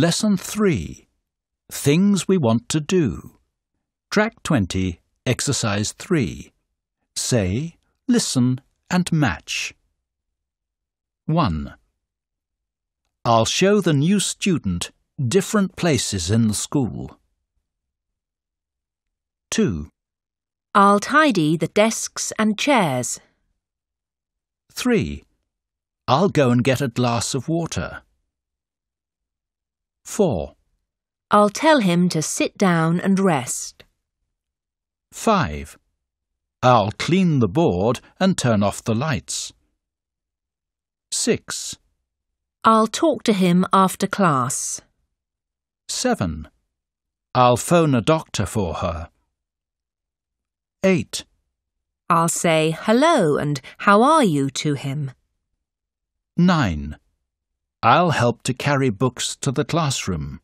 Lesson 3 Things We Want to Do. Track 20, Exercise 3. Say, listen, and match. 1. I'll show the new student different places in the school. 2. I'll tidy the desks and chairs. 3. I'll go and get a glass of water. Four. I'll tell him to sit down and rest. Five. I'll clean the board and turn off the lights. Six. I'll talk to him after class. Seven. I'll phone a doctor for her. Eight. I'll say hello and how are you to him. Nine. I'll help to carry books to the classroom.